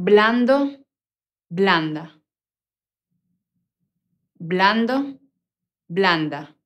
blando, blanda. Blando, blanda.